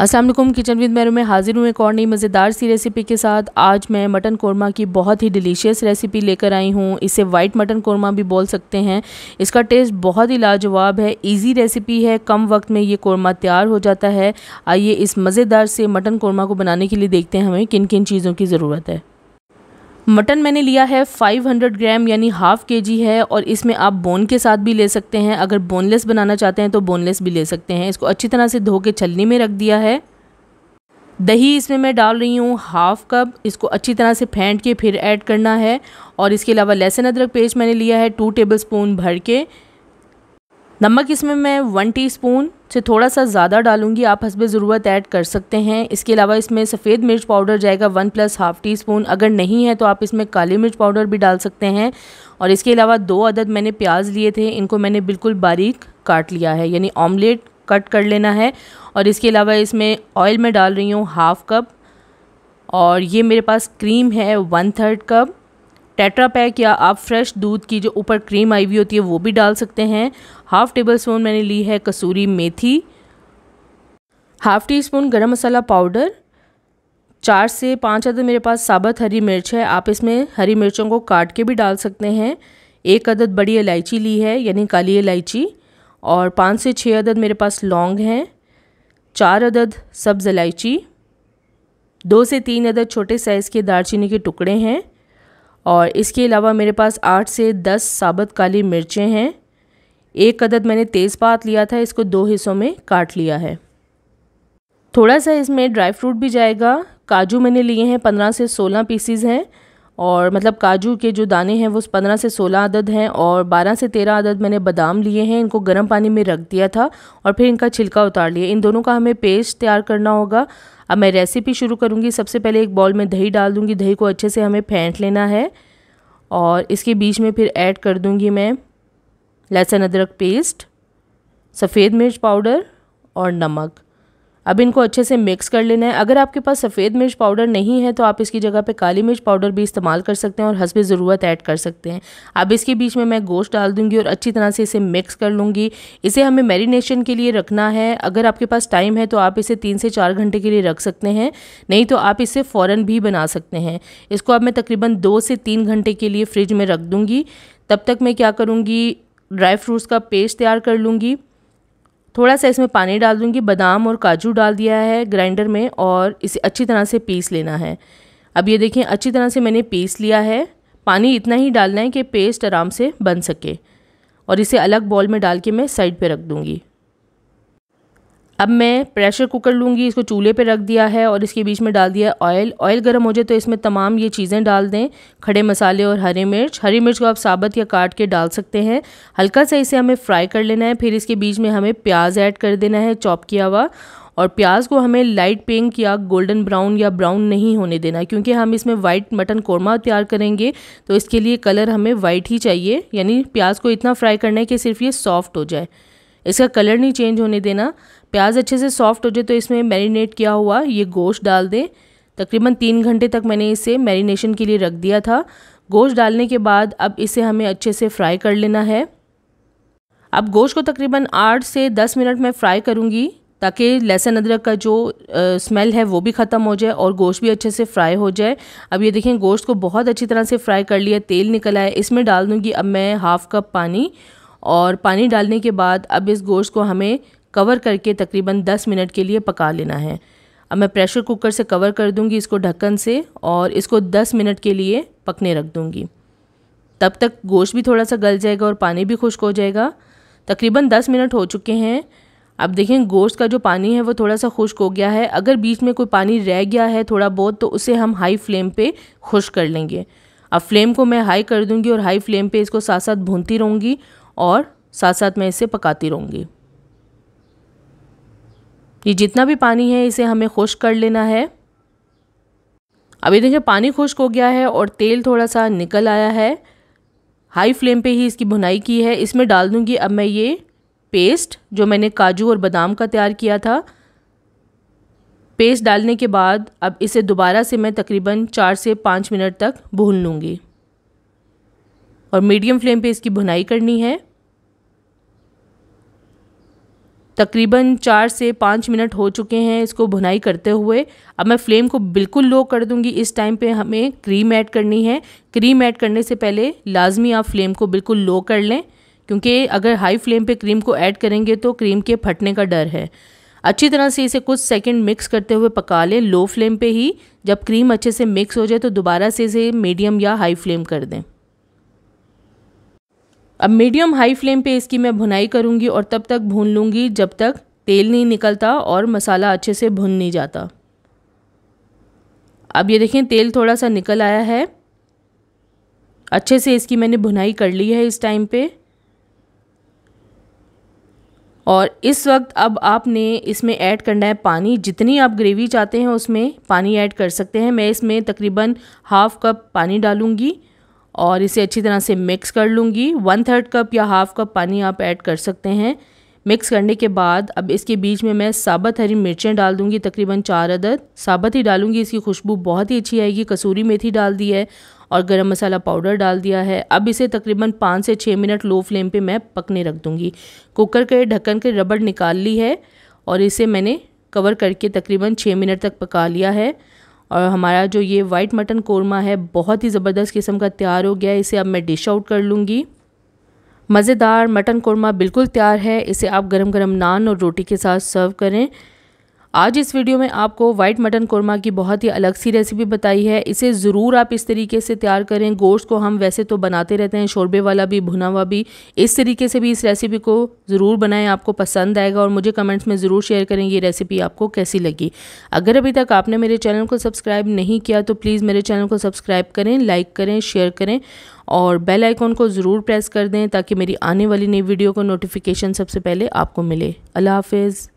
Aslam kitchen with मैरू में हाजिर हूँ एक और नई मज़ेदार सी रेसिपी के साथ आज मैं मटन कोरमा की बहुत ही डिलीशियस रेसिपी लेकर आई हूँ इसे वाइट मटन कोरमा भी बोल सकते हैं इसका टेस्ट बहुत ही लाजवाब है इजी रेसिपी है कम वक्त में ये कोरमा तैयार हो जाता है आइए इस मज़ेदार से मटन कोरमा को बनाने के लिए देखते हैं हमें किन किन चीज़ों की ज़रूरत है मटन मैंने लिया है 500 ग्राम यानी हाफ के जी है और इसमें आप बोन के साथ भी ले सकते हैं अगर बोनलेस बनाना चाहते हैं तो बोनलेस भी ले सकते हैं इसको अच्छी तरह से धो के छलनी में रख दिया है दही इसमें मैं डाल रही हूँ हाफ कप इसको अच्छी तरह से फेंट के फिर ऐड करना है और इसके अलावा लहसुन अदरक पेस्ट मैंने लिया है टू टेबल स्पून भर के नमक इसमें मैं वन टीस्पून से थोड़ा सा ज़्यादा डालूंगी आप हंसब ज़रूरत ऐड कर सकते हैं इसके अलावा इसमें सफ़ेद मिर्च पाउडर जाएगा one plus half teaspoon अगर नहीं है तो आप इसमें काली मिर्च पाउडर भी डाल सकते हैं और इसके अलावा दो अदद मैंने प्याज लिए थे इनको मैंने बिल्कुल बारीक काट लिया है यानी ऑमलेट कट कर लेना है और इसके अलावा इसमें ऑयल में डाल रही हूँ हाफ़ कप और ये मेरे पास क्रीम है one third cup tetra pack या आप फ्रेश दूध की जो ऊपर क्रीम आई हुई होती है वो भी डाल सकते हैं हाफ़ टेबल स्पून मैंने ली है कसूरी मेथी हाफ़ टी स्पून गर्म मसाला पाउडर चार से पाँच अदद मेरे पास साबत हरी मिर्च है आप इसमें हरी मिर्चों को काट के भी डाल सकते हैं एक अदद बड़ी इलायची ली है यानी काली इलायची और पाँच से छः अदद मेरे पास लौंग हैं चार अदद सब्ज़ इलायची दो से तीन अदद छोटे साइज़ के दारचीनी के टुकड़े हैं और इसके अलावा मेरे पास आठ से दस साबुत काली मिर्चें हैं एक अदद मैंने तेज़पात लिया था इसको दो हिस्सों में काट लिया है थोड़ा सा इसमें ड्राई फ्रूट भी जाएगा काजू मैंने लिए हैं पंद्रह से सोलह पीसीज हैं और मतलब काजू के जो दाने हैं वो पंद्रह से सोलह अदद हैं और बारह से तेरह आदद मैंने बादाम लिए हैं इनको गर्म पानी में रख दिया था और फिर इनका छिलका उतार लिया इन दोनों का हमें पेस्ट तैयार करना होगा अब मैं रेसिपी शुरू करूँगी सबसे पहले एक बॉल में दही डाल दूँगी दही को अच्छे से हमें फेंट लेना है और इसके बीच में फिर ऐड कर दूँगी मैं लहसुन अदरक पेस्ट सफ़ेद मिर्च पाउडर और नमक अब इनको अच्छे से मिक्स कर लेना है अगर आपके पास सफ़ेद मिर्च पाउडर नहीं है तो आप इसकी जगह पे काली मिर्च पाउडर भी इस्तेमाल कर सकते हैं और हंसबे ज़रूरत ऐड कर सकते हैं अब इसके बीच में मैं गोश्त डाल दूँगी और अच्छी तरह से इसे मिक्स कर लूँगी इसे हमें मैरिनेशन के लिए रखना है अगर आपके पास टाइम है तो आप इसे तीन से चार घंटे के लिए रख सकते हैं नहीं तो आप इसे फ़ौर भी बना सकते हैं इसको अब मैं तकरीबन दो से तीन घंटे के लिए फ्रिज में रख दूँगी तब तक मैं क्या करूँगी ड्राई फ्रूट्स का पेस्ट तैयार कर लूँगी थोड़ा सा इसमें पानी डाल दूँगी बादाम और काजू डाल दिया है ग्राइंडर में और इसे अच्छी तरह से पीस लेना है अब ये देखें अच्छी तरह से मैंने पीस लिया है पानी इतना ही डालना है कि पेस्ट आराम से बन सके और इसे अलग बॉल में डाल के मैं साइड पे रख दूँगी अब मैं प्रेशर कुकर लूँगी इसको चूल्हे पे रख दिया है और इसके बीच में डाल दिया ऑयल ऑयल गर्म हो जाए तो इसमें तमाम ये चीज़ें डाल दें खड़े मसाले और हरी मिर्च हरी मिर्च को आप साबत या काट के डाल सकते हैं हल्का सा इसे हमें फ्राई कर लेना है फिर इसके बीच में हमें प्याज ऐड कर देना है चॉप किया हुआ और प्याज को हमें लाइट पिंक या गोल्डन ब्राउन या ब्राउन नहीं होने देना क्योंकि हम इसमें वाइट मटन कोरमा तैयार करेंगे तो इसके लिए कलर हमें वाइट ही चाहिए यानी प्याज को इतना फ्राई करना है कि सिर्फ ये सॉफ्ट हो जाए इसका कलर नहीं चेंज होने देना प्याज अच्छे से सॉफ्ट हो जाए तो इसमें मैरिनेट किया हुआ ये गोश्त डाल दें तकरीबन तीन घंटे तक मैंने इसे मैरिनेशन के लिए रख दिया था गोश्त डालने के बाद अब इसे हमें अच्छे से फ्राई कर लेना है अब गोश्त को तकरीबन आठ से दस मिनट में फ़्राई करूँगी ताकि लहसुन अदरक का जो आ, स्मेल है वो भी ख़त्म हो जाए और गोश्त भी अच्छे से फ्राई हो जाए अब ये देखें गोश्त को बहुत अच्छी तरह से फ्राई कर लिया तेल निकला है इसमें डाल दूँगी अब मैं हाफ़ कप पानी और पानी डालने के बाद अब इस गोश्त को हमें कवर करके तकरीबन 10 मिनट के लिए पका लेना है अब मैं प्रेशर कुकर से कवर कर दूंगी इसको ढक्कन से और इसको 10 मिनट के लिए पकने रख दूंगी तब तक गोश्त भी थोड़ा सा गल जाएगा और पानी भी खुश्क हो जाएगा तकरीबन 10 मिनट हो चुके हैं अब देखें गोश्त का जो पानी है वो थोड़ा सा खुश्क हो गया है अगर बीच में कोई पानी रह गया है थोड़ा बहुत तो उसे हम हाई फ्लेम पर खुश कर लेंगे अब फ्लेम को मैं हाई कर दूंगी और हाई फ्लेम पे इसको साथ साथ भूनती रहूँगी और साथ साथ मैं इसे पकाती रहूँगी ये जितना भी पानी है इसे हमें खुश्क कर लेना है अभी देखिए पानी खुश्क हो गया है और तेल थोड़ा सा निकल आया है हाई फ्लेम पे ही इसकी भुनाई की है इसमें डाल दूँगी अब मैं ये पेस्ट जो मैंने काजू और बादाम का तैयार किया था पेस्ट डालने के बाद अब इसे दोबारा से मैं तकरीबन चार से पाँच मिनट तक भून लूँगी और मीडियम फ्लेम पे इसकी भुनाई करनी है तकरीबन चार से पाँच मिनट हो चुके हैं इसको भुनाई करते हुए अब मैं फ्लेम को बिल्कुल लो कर दूंगी इस टाइम पे हमें क्रीम ऐड करनी है क्रीम ऐड करने से पहले लाजमी आप फ्लेम को बिल्कुल लो कर लें क्योंकि अगर हाई फ्लेम पे क्रीम को ऐड करेंगे तो क्रीम के फटने का डर है अच्छी तरह से इसे कुछ सेकंड मिक्स करते हुए पका लें लो फ्लेम पे ही जब क्रीम अच्छे से मिक्स हो जाए तो दोबारा से इसे मीडियम या हाई फ्लेम कर दें अब मीडियम हाई फ्लेम पे इसकी मैं भुनाई करूँगी और तब तक भून लूँगी जब तक तेल नहीं निकलता और मसाला अच्छे से भुन नहीं जाता अब ये देखें तेल थोड़ा सा निकल आया है अच्छे से इसकी मैंने भुनाई कर ली है इस टाइम पे और इस वक्त अब आपने इसमें ऐड करना है पानी जितनी आप ग्रेवी चाहते हैं उसमें पानी ऐड कर सकते हैं मैं इसमें तकरीबन हाफ़ कप पानी डालूँगी और इसे अच्छी तरह से मिक्स कर लूँगी वन थर्ड कप या हाफ कप पानी आप ऐड कर सकते हैं मिक्स करने के बाद अब इसके बीच में मैं साबत हरी मिर्चें डाल दूंगी तकरीबन चार अदद साबत ही डालूंगी इसकी खुशबू बहुत ही अच्छी आएगी कसूरी मेथी डाल दी है और गरम मसाला पाउडर डाल दिया है अब इसे तकरीबन पाँच से छः मिनट लो फ्लेम पे मैं पकने रख दूँगी कुकर के ढक्कन के रबड़ निकाल ली है और इसे मैंने कवर करके तकरीबन छः मिनट तक पका लिया है और हमारा जो ये वाइट मटन कोरमा है बहुत ही ज़बरदस्त किस्म का तैयार हो गया है इसे अब मैं डिश आउट कर लूँगी मज़ेदार मटन कोरमा बिल्कुल तैयार है इसे आप गरम गरम नान और रोटी के साथ सर्व करें आज इस वीडियो में आपको वाइट मटन कोरमा की बहुत ही अलग सी रेसिपी बताई है इसे ज़रूर आप इस तरीके से तैयार करें गोश्त को हम वैसे तो बनाते रहते हैं शोरबे वाला भी भुना हुआ भी इस तरीके से भी इस रेसिपी को ज़रूर बनाएं आपको पसंद आएगा और मुझे कमेंट्स में ज़रूर शेयर करें ये रेसिपी आपको कैसी लगी अगर अभी तक आपने मेरे चैनल को सब्सक्राइब नहीं किया तो प्लीज़ मेरे चैनल को सब्सक्राइब करें लाइक करें शेयर करें और बेल आइकॉन को ज़रूर प्रेस कर दें ताकि मेरी आने वाली नई वीडियो को नोटिफिकेशन सबसे पहले आपको मिले अल्लाह हाफिज़